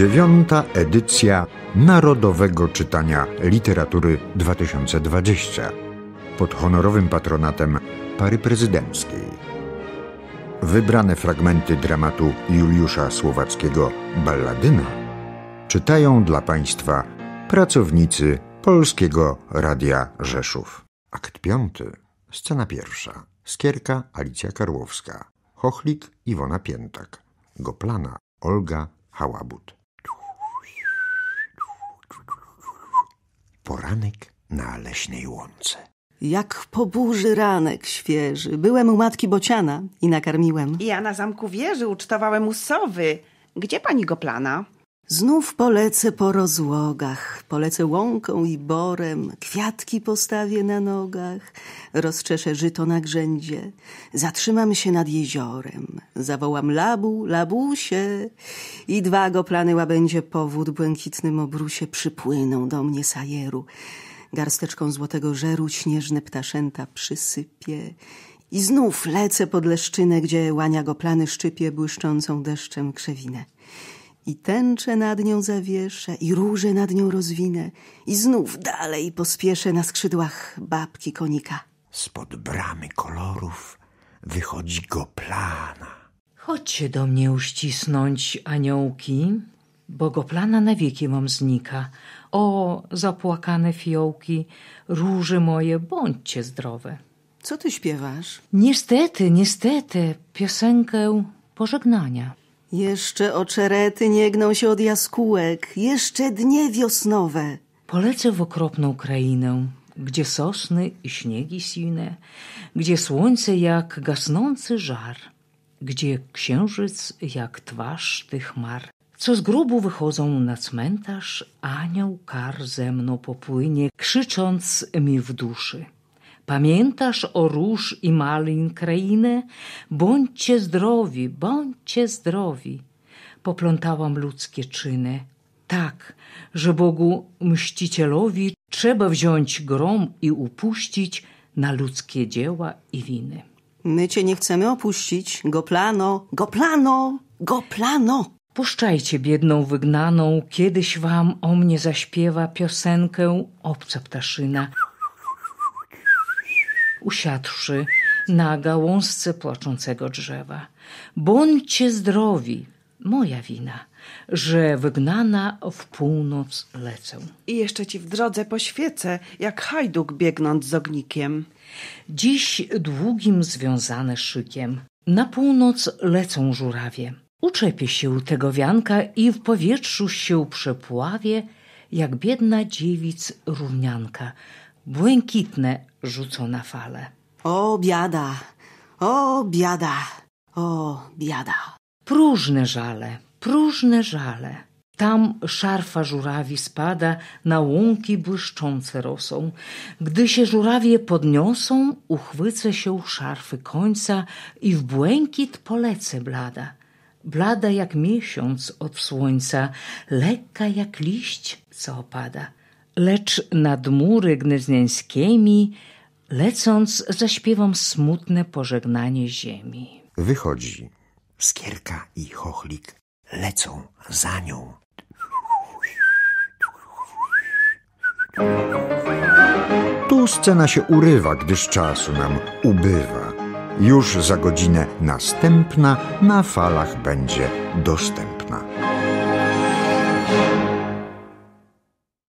dziewiąta edycja Narodowego Czytania Literatury 2020 pod honorowym patronatem pary prezydenckiej. Wybrane fragmenty dramatu Juliusza Słowackiego Balladyna czytają dla Państwa pracownicy Polskiego Radia Rzeszów. Akt piąty, scena pierwsza. Skierka Alicja Karłowska, Chochlik Iwona Piętak, Goplana Olga Hałabut. poranek na leśnej łące. Jak po burzy ranek świeży. Byłem u matki Bociana i nakarmiłem. Ja na zamku wieży ucztowałem usowy. Gdzie pani go plana? Znów polecę po rozłogach, polecę łąką i borem, kwiatki postawię na nogach, rozczeszę żyto na grzędzie, zatrzymam się nad jeziorem, zawołam labu, labusie i dwa goplany łabędzie po wód błękitnym obrusie przypłyną do mnie sajeru. Garsteczką złotego żeru śnieżne ptaszęta przysypie i znów lecę pod leszczynę, gdzie łania goplany szczypie błyszczącą deszczem krzewinę. I tęczę nad nią zawieszę, i róże nad nią rozwinę, i znów dalej pospieszę na skrzydłach babki konika. Spod bramy kolorów wychodzi goplana. Chodźcie do mnie uścisnąć, aniołki, bo goplana na wieki mam znika. O, zapłakane fiołki, róży moje, bądźcie zdrowe. Co ty śpiewasz? Niestety, niestety, piosenkę pożegnania. Jeszcze oczerety niegną się od jaskółek, jeszcze dnie wiosnowe. Polecę w okropną krainę, gdzie sosny i śniegi sine, gdzie słońce jak gasnący żar, gdzie księżyc jak twarz tych mar. Co z grubu wychodzą na cmentarz, anioł kar ze mną popłynie, krzycząc mi w duszy. Pamiętasz o róż i malin krainę? Bądźcie zdrowi, bądźcie zdrowi. Poplątałam ludzkie czyny. Tak, że Bogu mścicielowi trzeba wziąć grom i upuścić na ludzkie dzieła i winy. My cię nie chcemy opuścić. Goplano, go plano. Puszczajcie biedną wygnaną, kiedyś wam o mnie zaśpiewa piosenkę obca ptaszyna usiadłszy na gałązce płaczącego drzewa. Bądźcie zdrowi, moja wina, że wygnana w północ lecę. I jeszcze ci w drodze poświecę, jak hajduk biegnąc z ognikiem. Dziś długim związane szykiem. Na północ lecą żurawie. Uczepię się tego wianka i w powietrzu się przepławię, jak biedna dziewic równianka, błękitne rzucą na fale. O biada, o biada, o biada. Próżne żale, próżne żale. Tam szarfa żurawi spada na łąki błyszczące rosą. Gdy się żurawie podniosą, uchwycę się szarfy końca i w błękit polecę blada. Blada jak miesiąc od słońca, lekka jak liść, co opada lecz nad mury gnieźnieńskimi, lecąc śpiewą smutne pożegnanie ziemi. Wychodzi. Skierka i chochlik lecą za nią. Tu scena się urywa, gdyż czasu nam ubywa. Już za godzinę następna na falach będzie dostępna.